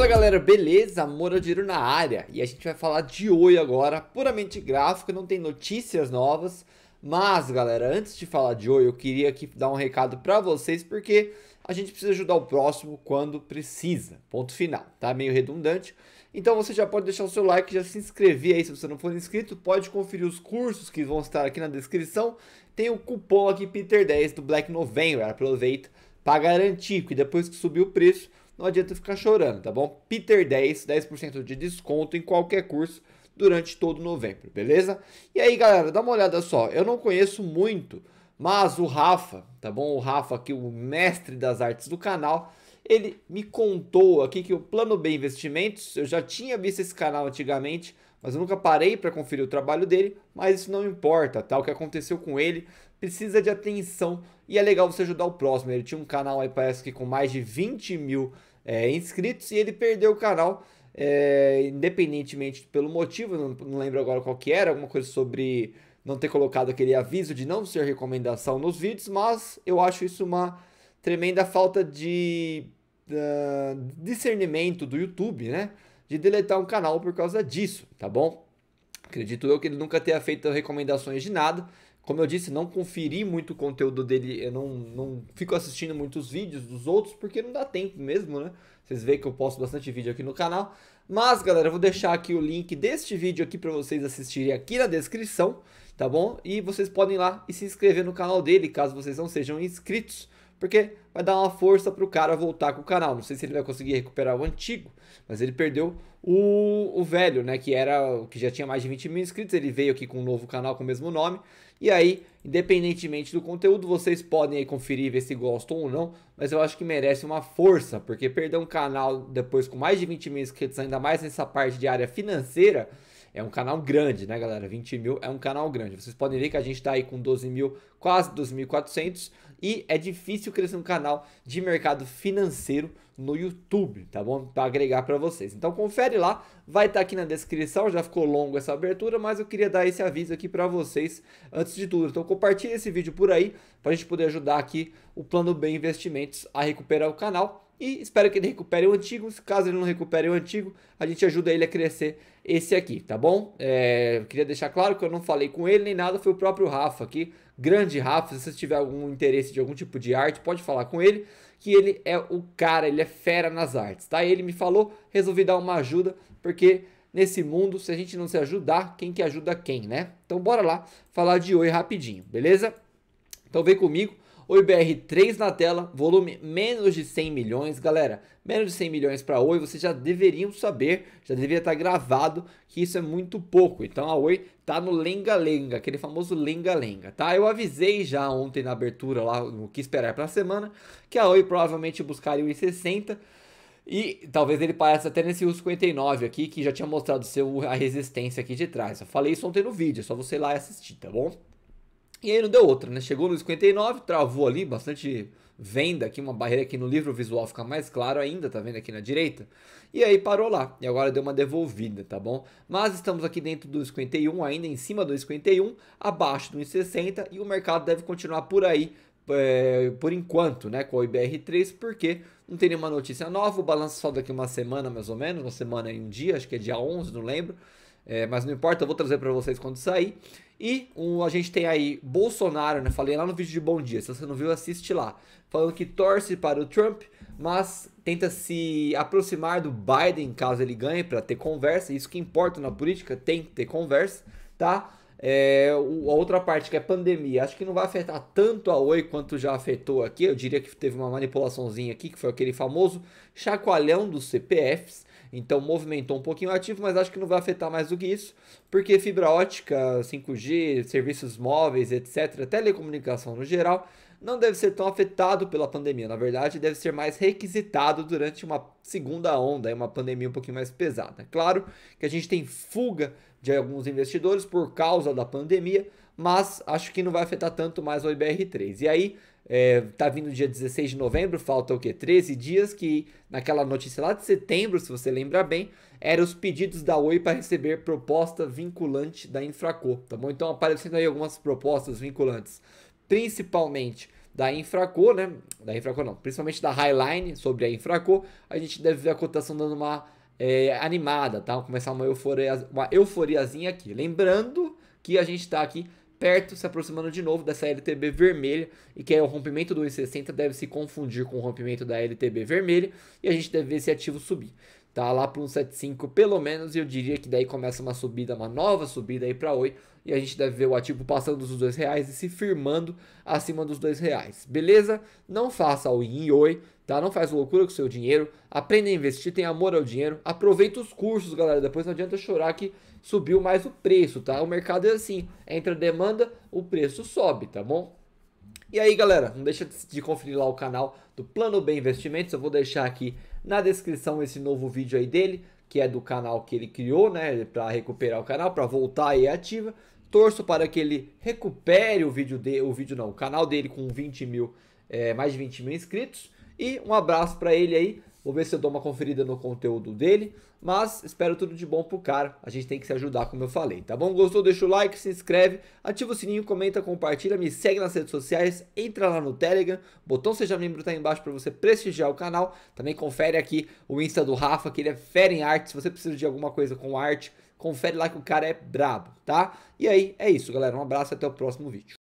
Fala galera, beleza? Moradiro na área e a gente vai falar de Oi agora, puramente gráfico, não tem notícias novas, mas galera, antes de falar de Oi, eu queria aqui dar um recado para vocês porque a gente precisa ajudar o próximo quando precisa, ponto final, tá? Meio redundante. Então você já pode deixar o seu like, já se inscrever aí se você não for inscrito, pode conferir os cursos que vão estar aqui na descrição, tem o cupom aqui Peter10 do Black November, aproveita para garantir, que depois que subir o preço não adianta ficar chorando, tá bom? Peter 10, 10% de desconto em qualquer curso durante todo novembro, beleza? E aí, galera, dá uma olhada só. Eu não conheço muito, mas o Rafa, tá bom? O Rafa aqui, o mestre das artes do canal, ele me contou aqui que o Plano B Investimentos, eu já tinha visto esse canal antigamente, mas eu nunca parei para conferir o trabalho dele, mas isso não importa, tá? O que aconteceu com ele precisa de atenção e é legal você ajudar o próximo. Ele tinha um canal aí, parece que com mais de 20 mil é, inscritos e ele perdeu o canal, é, independentemente pelo motivo, não, não, lembro agora qual que era, alguma coisa sobre não ter colocado aquele aviso de não ser recomendação nos vídeos, mas eu acho isso uma tremenda falta de uh, discernimento do YouTube, né? De deletar um canal por causa disso, tá bom? Acredito eu que ele nunca tenha feito recomendações de nada, como eu disse, não conferi muito o conteúdo dele, eu não, não fico assistindo muitos vídeos dos outros, porque não dá tempo mesmo, né? Vocês veem que eu posto bastante vídeo aqui no canal. Mas, galera, eu vou deixar aqui o link deste vídeo aqui para vocês assistirem aqui na descrição, tá bom? E vocês podem ir lá e se inscrever no canal dele, caso vocês não sejam inscritos porque vai dar uma força para o cara voltar com o canal. Não sei se ele vai conseguir recuperar o antigo, mas ele perdeu o, o velho, né? Que era que já tinha mais de 20 mil inscritos. Ele veio aqui com um novo canal com o mesmo nome. E aí, independentemente do conteúdo, vocês podem aí conferir ver se gostam ou não. Mas eu acho que merece uma força, porque perder um canal depois com mais de 20 mil inscritos, ainda mais nessa parte de área financeira é um canal grande, né, galera? 20 mil é um canal grande. Vocês podem ver que a gente está aí com 12 mil, quase 12.400 e é difícil crescer um canal de mercado financeiro no YouTube, tá bom? Para agregar para vocês. Então confere lá, vai estar tá aqui na descrição. Já ficou longo essa abertura, mas eu queria dar esse aviso aqui para vocês antes de tudo. Então compartilhe esse vídeo por aí para a gente poder ajudar aqui o Plano B Investimentos a recuperar o canal e espero que ele recupere o antigo. Caso ele não recupere o antigo, a gente ajuda ele a crescer esse aqui, tá bom? É, queria deixar claro que eu não falei com ele nem nada, foi o próprio Rafa aqui. Grande Rafa, se você tiver algum interesse de algum tipo de arte, pode falar com ele, que ele é o cara, ele é fera nas artes, tá? Ele me falou, resolvi dar uma ajuda, porque nesse mundo, se a gente não se ajudar, quem que ajuda quem, né? Então bora lá falar de oi rapidinho, beleza? Então vem comigo. O IBR 3 na tela, volume menos de 100 milhões, galera. Menos de 100 milhões para Oi, vocês já deveriam saber, já deveria estar tá gravado que isso é muito pouco. Então a Oi tá no lenga-lenga, aquele famoso lenga-lenga, tá? Eu avisei já ontem na abertura lá, no que esperar para a semana, que a Oi provavelmente buscaria o 60 e talvez ele pareça até nesse uso 59 aqui, que já tinha mostrado seu, a resistência aqui de trás. Eu falei isso ontem no vídeo, é só você ir lá e assistir, tá bom? E aí não deu outra, né? Chegou no 59, travou ali, bastante venda aqui, uma barreira aqui no livro visual fica mais claro ainda, tá vendo aqui na direita? E aí parou lá, e agora deu uma devolvida, tá bom? Mas estamos aqui dentro do 51, ainda em cima do 51, abaixo do 60, e o mercado deve continuar por aí, é, por enquanto, né, com o IBR3, porque não tem nenhuma notícia nova, o balanço só daqui uma semana mais ou menos, uma semana e um dia, acho que é dia 11, não lembro, é, mas não importa, eu vou trazer para vocês quando sair. E um, a gente tem aí Bolsonaro, né? Falei lá no vídeo de Bom Dia, se você não viu, assiste lá. Falando que torce para o Trump, mas tenta se aproximar do Biden caso ele ganhe para ter conversa. Isso que importa na política, tem que ter conversa, tá? É, a outra parte que é pandemia, acho que não vai afetar tanto a Oi quanto já afetou aqui. Eu diria que teve uma manipulaçãozinha aqui, que foi aquele famoso chacoalhão dos CPFs. Então movimentou um pouquinho o ativo, mas acho que não vai afetar mais do que isso porque fibra ótica, 5G, serviços móveis, etc., telecomunicação no geral, não deve ser tão afetado pela pandemia. Na verdade, deve ser mais requisitado durante uma segunda onda, uma pandemia um pouquinho mais pesada. Claro que a gente tem fuga de alguns investidores por causa da pandemia, mas acho que não vai afetar tanto mais o IBR3. E aí, é, tá vindo dia 16 de novembro, falta o quê? 13 dias, que naquela notícia lá de setembro, se você lembrar bem, eram os pedidos da Oi para receber proposta vinculante da Infraco, tá bom? Então aparecendo aí algumas propostas vinculantes, principalmente da Infraco, né? Da Infraco não, principalmente da Highline sobre a Infraco, a gente deve ver a cotação dando uma é, animada, tá? Vamos começar uma, euforia, uma euforiazinha aqui. Lembrando que a gente está aqui perto, se aproximando de novo dessa LTB vermelha, e que é o rompimento do 1,60 deve se confundir com o rompimento da LTB vermelha, e a gente deve ver esse ativo subir tá lá para cinco pelo menos, e eu diria que daí começa uma subida, uma nova subida aí para oi, e a gente deve ver o ativo passando dos dois reais e se firmando acima dos dois reais, beleza? Não faça o em oi, tá? Não faz loucura com o seu dinheiro, aprenda a investir, tenha amor ao dinheiro, aproveita os cursos, galera, depois não adianta chorar que subiu mais o preço, tá? O mercado é assim, entra demanda, o preço sobe, tá bom? E aí, galera, não deixa de conferir lá o canal do Plano B Investimentos. Eu vou deixar aqui na descrição esse novo vídeo aí dele, que é do canal que ele criou, né, para recuperar o canal, para voltar aí ativa. Torço para que ele recupere o vídeo de, o vídeo não, o canal dele com 20 mil, é, mais de 20 mil inscritos. E um abraço para ele aí. Vou ver se eu dou uma conferida no conteúdo dele. Mas espero tudo de bom pro cara. A gente tem que se ajudar, como eu falei, tá bom? Gostou? Deixa o like, se inscreve, ativa o sininho, comenta, compartilha, me segue nas redes sociais, entra lá no Telegram. O botão Seja Membro tá aí embaixo para você prestigiar o canal. Também confere aqui o Insta do Rafa, que ele é fera em arte. Se você precisa de alguma coisa com arte, confere lá que o cara é brabo, tá? E aí, é isso, galera. Um abraço e até o próximo vídeo.